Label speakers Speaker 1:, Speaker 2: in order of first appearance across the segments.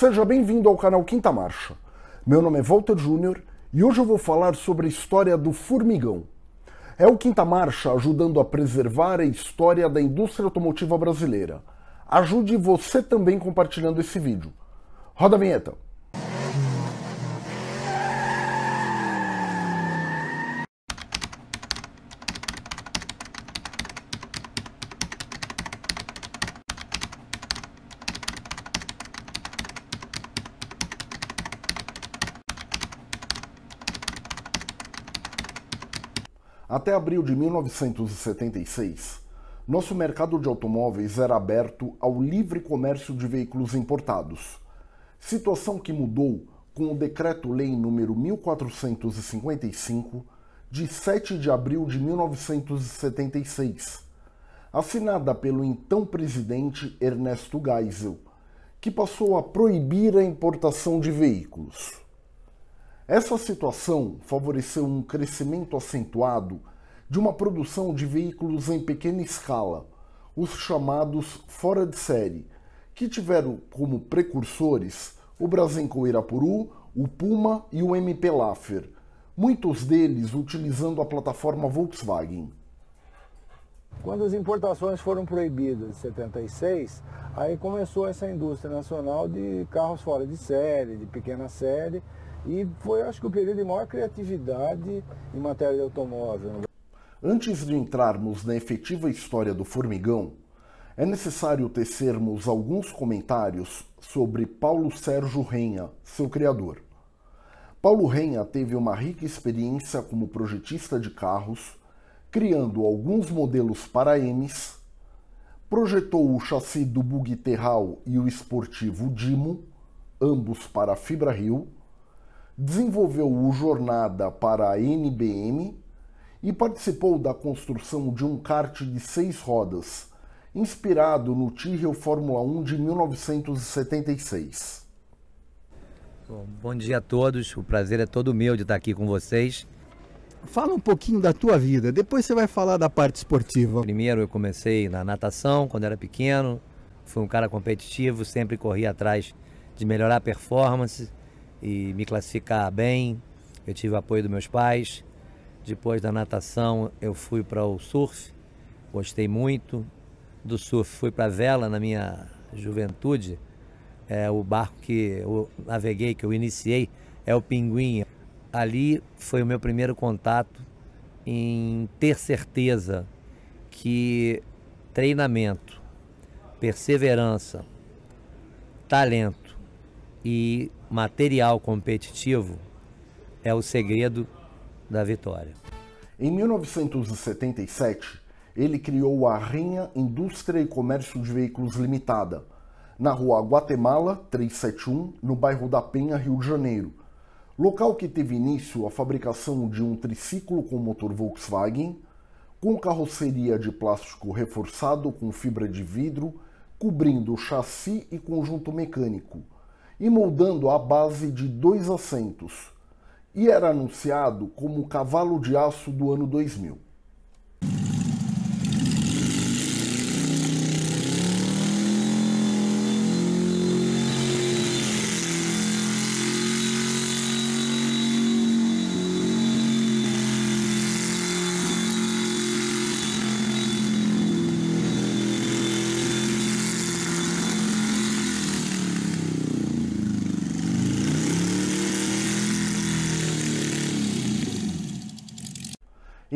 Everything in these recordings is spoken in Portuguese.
Speaker 1: Seja bem-vindo ao canal Quinta Marcha. Meu nome é Walter Júnior e hoje eu vou falar sobre a história do formigão. É o Quinta Marcha ajudando a preservar a história da indústria automotiva brasileira. Ajude você também compartilhando esse vídeo. Roda a vinheta! Até abril de 1976, nosso mercado de automóveis era aberto ao livre comércio de veículos importados, situação que mudou com o Decreto-Lei nº 1455, de 7 de abril de 1976, assinada pelo então presidente Ernesto Geisel, que passou a proibir a importação de veículos. Essa situação favoreceu um crescimento acentuado de uma produção de veículos em pequena escala, os chamados fora de série, que tiveram como precursores o Brasenco Irapuru, o Puma e o MP Laffer, muitos deles utilizando a plataforma Volkswagen. Quando as importações foram proibidas em 76, aí começou essa indústria nacional de carros fora de série, de pequena série, e foi, acho que, o período de maior criatividade em matéria de automóvel. Né? Antes de entrarmos na efetiva história do formigão, é necessário tecermos alguns comentários sobre Paulo Sérgio Renha, seu criador. Paulo Renha teve uma rica experiência como projetista de carros, criando alguns modelos para M's, projetou o chassi do Bug Terral e o esportivo Dimo, ambos para Fibra Rio, desenvolveu o Jornada para a NBM e participou da construção de um kart de seis rodas, inspirado no Tyrrell Fórmula 1 de 1976.
Speaker 2: Bom, bom dia a todos, o prazer é todo meu de estar aqui com vocês. Fala um pouquinho da tua vida, depois você vai falar da parte esportiva. Primeiro eu comecei na natação quando era pequeno, fui um cara competitivo, sempre corri atrás de melhorar a performance e me classificar bem. Eu tive apoio dos meus pais. Depois da natação, eu fui para o surf, gostei muito do surf. Fui para a vela na minha juventude. É, o barco que eu naveguei, que eu iniciei, é o Pinguim. Ali foi o meu primeiro contato em ter certeza que treinamento, perseverança, talento, e material competitivo é o segredo da vitória. Em 1977,
Speaker 1: ele criou a Rinha Indústria e Comércio de Veículos Limitada, na rua Guatemala 371, no bairro da Penha, Rio de Janeiro, local que teve início a fabricação de um triciclo com motor Volkswagen, com carroceria de plástico reforçado com fibra de vidro, cobrindo chassi e conjunto mecânico e moldando a base de dois assentos, e era anunciado como o cavalo de aço do ano 2000.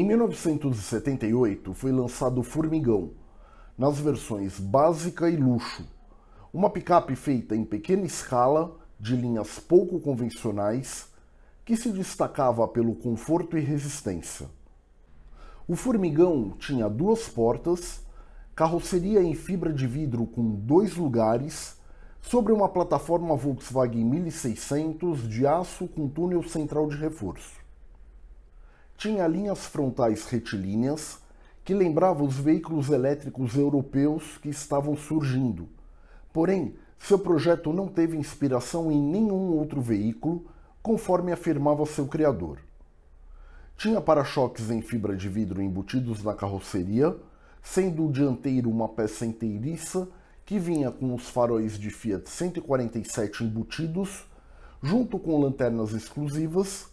Speaker 1: Em 1978 foi lançado o Formigão, nas versões básica e luxo, uma picape feita em pequena escala, de linhas pouco convencionais, que se destacava pelo conforto e resistência. O Formigão tinha duas portas, carroceria em fibra de vidro com dois lugares, sobre uma plataforma Volkswagen 1600 de aço com túnel central de reforço tinha linhas frontais retilíneas que lembravam os veículos elétricos europeus que estavam surgindo. Porém, seu projeto não teve inspiração em nenhum outro veículo, conforme afirmava seu criador. Tinha para-choques em fibra de vidro embutidos na carroceria, sendo o dianteiro uma peça inteiriça que vinha com os faróis de Fiat 147 embutidos, junto com lanternas exclusivas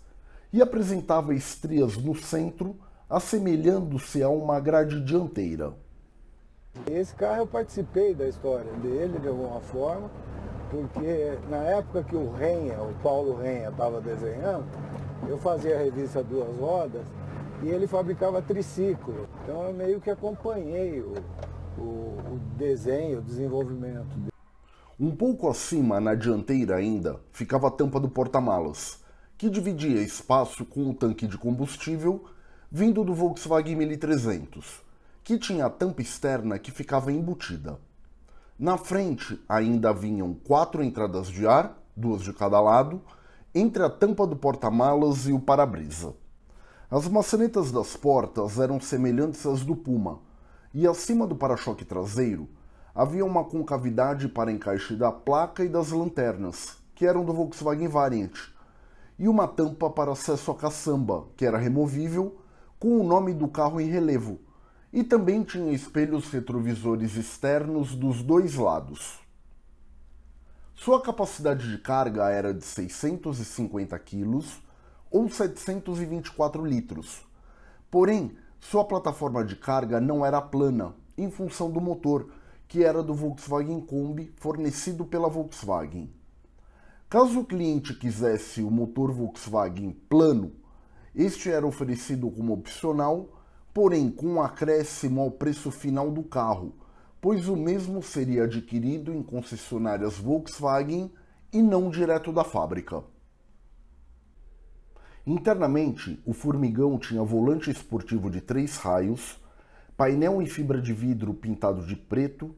Speaker 1: e apresentava estrias no centro, assemelhando-se a uma grade dianteira. Esse carro eu participei da história dele de alguma forma, porque na época que o Renha, o Paulo Renha, estava desenhando, eu fazia a revista Duas Rodas e ele fabricava triciclo. Então eu meio que acompanhei o, o, o desenho, o desenvolvimento dele. Um pouco acima, na dianteira ainda, ficava a tampa do porta-malas que dividia espaço com o tanque de combustível vindo do Volkswagen 1300, que tinha a tampa externa que ficava embutida. Na frente ainda vinham quatro entradas de ar, duas de cada lado, entre a tampa do porta-malas e o para-brisa. As maçanetas das portas eram semelhantes às do Puma, e acima do para-choque traseiro havia uma concavidade para encaixe da placa e das lanternas, que eram do Volkswagen Variant, e uma tampa para acesso à caçamba, que era removível, com o nome do carro em relevo, e também tinha espelhos retrovisores externos dos dois lados. Sua capacidade de carga era de 650 kg ou 724 litros. Porém, sua plataforma de carga não era plana, em função do motor, que era do Volkswagen Kombi fornecido pela Volkswagen. Caso o cliente quisesse o motor Volkswagen plano, este era oferecido como opcional, porém com um acréscimo ao preço final do carro, pois o mesmo seria adquirido em concessionárias Volkswagen e não direto da fábrica. Internamente, o Formigão tinha volante esportivo de três raios, painel em fibra de vidro pintado de preto,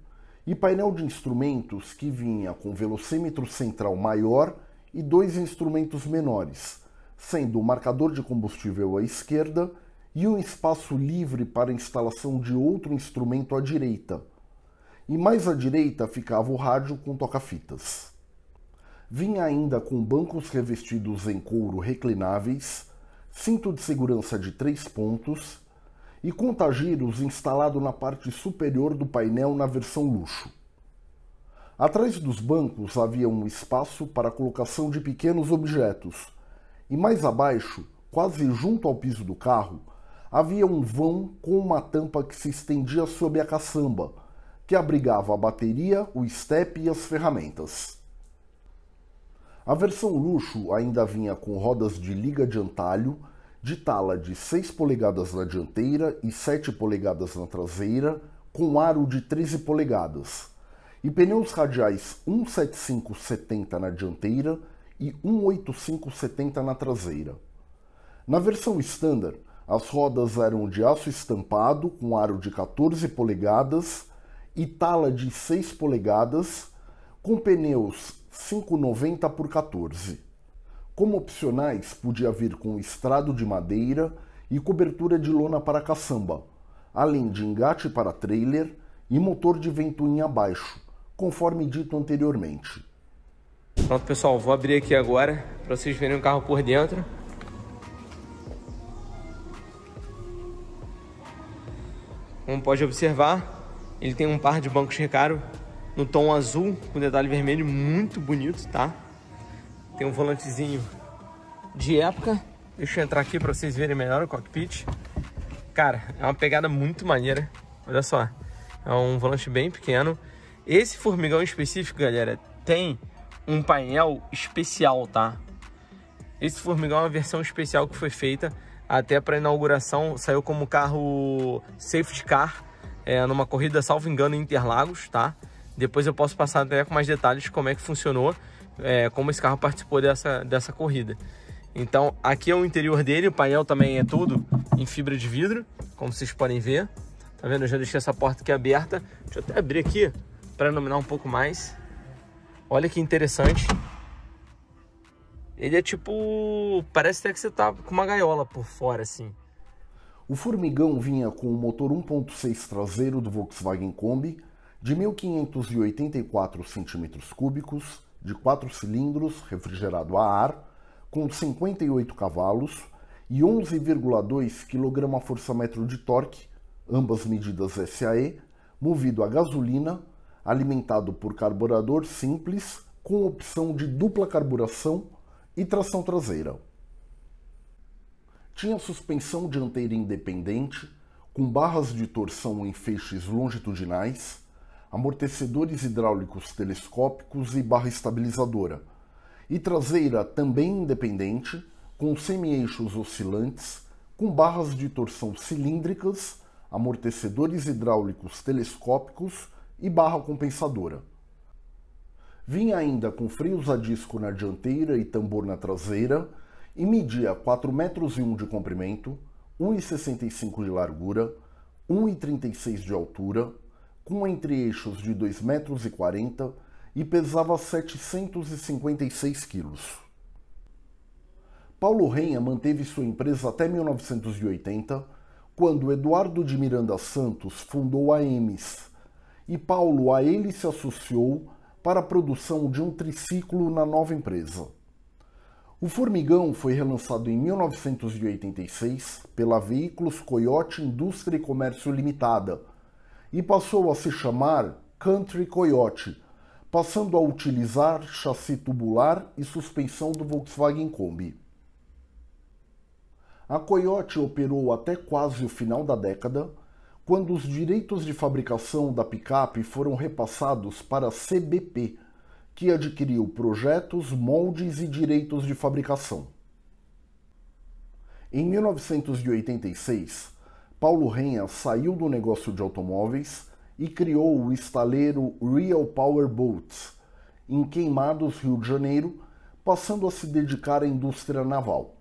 Speaker 1: e painel de instrumentos que vinha com velocímetro central maior e dois instrumentos menores, sendo o marcador de combustível à esquerda e um espaço livre para instalação de outro instrumento à direita. E mais à direita ficava o rádio com toca-fitas. Vinha ainda com bancos revestidos em couro reclináveis, cinto de segurança de três pontos e contagiros instalado na parte superior do painel na versão luxo. Atrás dos bancos havia um espaço para a colocação de pequenos objetos, e mais abaixo, quase junto ao piso do carro, havia um vão com uma tampa que se estendia sobre a caçamba, que abrigava a bateria, o estepe e as ferramentas. A versão luxo ainda vinha com rodas de liga de antalho de tala de 6 polegadas na dianteira e 7 polegadas na traseira, com aro de 13 polegadas, e pneus radiais 175/70 na dianteira e 185/70 na traseira. Na versão standard, as rodas eram de aço estampado com aro de 14 polegadas e tala de 6 polegadas, com pneus 590 por 14. Como opcionais, podia vir com estrado de madeira e cobertura de lona para caçamba, além de engate para trailer e motor de ventoinha abaixo, conforme dito
Speaker 2: anteriormente. Pronto, pessoal, vou abrir aqui agora para vocês verem o carro por dentro. Como pode observar, ele tem um par de bancos recaro no tom azul com detalhe vermelho muito bonito, tá? Tem um volantezinho de época. Deixa eu entrar aqui para vocês verem melhor o cockpit. Cara, é uma pegada muito maneira. Olha só. É um volante bem pequeno. Esse formigão específico, galera, tem um painel especial, tá? Esse formigão é uma versão especial que foi feita até para inauguração. Saiu como carro safety car é, numa corrida, salvo engano, em Interlagos, tá? Depois eu posso passar até com mais detalhes como é que funcionou é, como esse carro participou dessa, dessa corrida. Então, aqui é o interior dele, o painel também é tudo em fibra de vidro, como vocês podem ver. Tá vendo? Eu já deixei essa porta aqui aberta. Deixa eu até abrir aqui para iluminar um pouco mais. Olha que interessante. Ele é tipo... parece até que você tá com uma gaiola por fora, assim.
Speaker 1: O Formigão vinha com o motor 1.6 traseiro do Volkswagen Kombi, de 1.584 cm cúbicos, de quatro cilindros, refrigerado a ar, com 58 cavalos e 11,2 kgfm de torque, ambas medidas SAE, movido a gasolina, alimentado por carburador simples com opção de dupla carburação e tração traseira. Tinha suspensão dianteira independente, com barras de torção em feixes longitudinais, amortecedores hidráulicos telescópicos e barra estabilizadora, e traseira também independente, com semi-eixos oscilantes, com barras de torção cilíndricas, amortecedores hidráulicos telescópicos e barra compensadora. Vinha ainda com freios a disco na dianteira e tambor na traseira e media 4,1 metros de comprimento, 1,65 de largura, 1,36 de altura com entre-eixos de 2,40 metros e pesava 756 quilos. Paulo Renha manteve sua empresa até 1980, quando Eduardo de Miranda Santos fundou a Emes, e Paulo a ele se associou para a produção de um triciclo na nova empresa. O Formigão foi relançado em 1986 pela Veículos Coyote Indústria e Comércio Limitada, e passou a se chamar Country Coyote, passando a utilizar chassi tubular e suspensão do Volkswagen Kombi. A Coyote operou até quase o final da década, quando os direitos de fabricação da picape foram repassados para a CBP, que adquiriu projetos, moldes e direitos de fabricação. Em 1986, Paulo Renha saiu do negócio de automóveis e criou o estaleiro Real Power Boats, em Queimados, Rio de Janeiro, passando a se dedicar à indústria naval.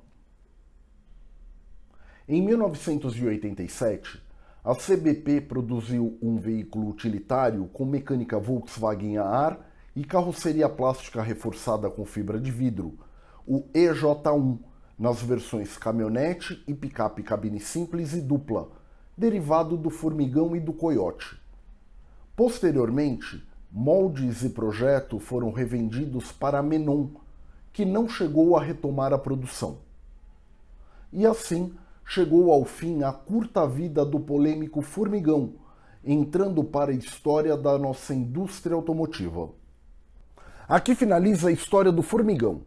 Speaker 1: Em 1987, a CBP produziu um veículo utilitário com mecânica Volkswagen a ar e carroceria plástica reforçada com fibra de vidro, o EJ1, nas versões caminhonete e picape cabine simples e dupla, derivado do formigão e do coiote. Posteriormente, moldes e projeto foram revendidos para a Menon, que não chegou a retomar a produção. E assim chegou ao fim a curta vida do polêmico formigão, entrando para a história da nossa indústria automotiva. Aqui finaliza a história do formigão.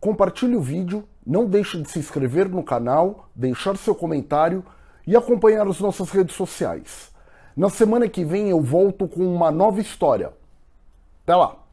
Speaker 1: Compartilhe o vídeo não deixe de se inscrever no canal, deixar seu comentário e acompanhar as nossas redes sociais. Na semana que vem eu volto com uma nova história. Até lá!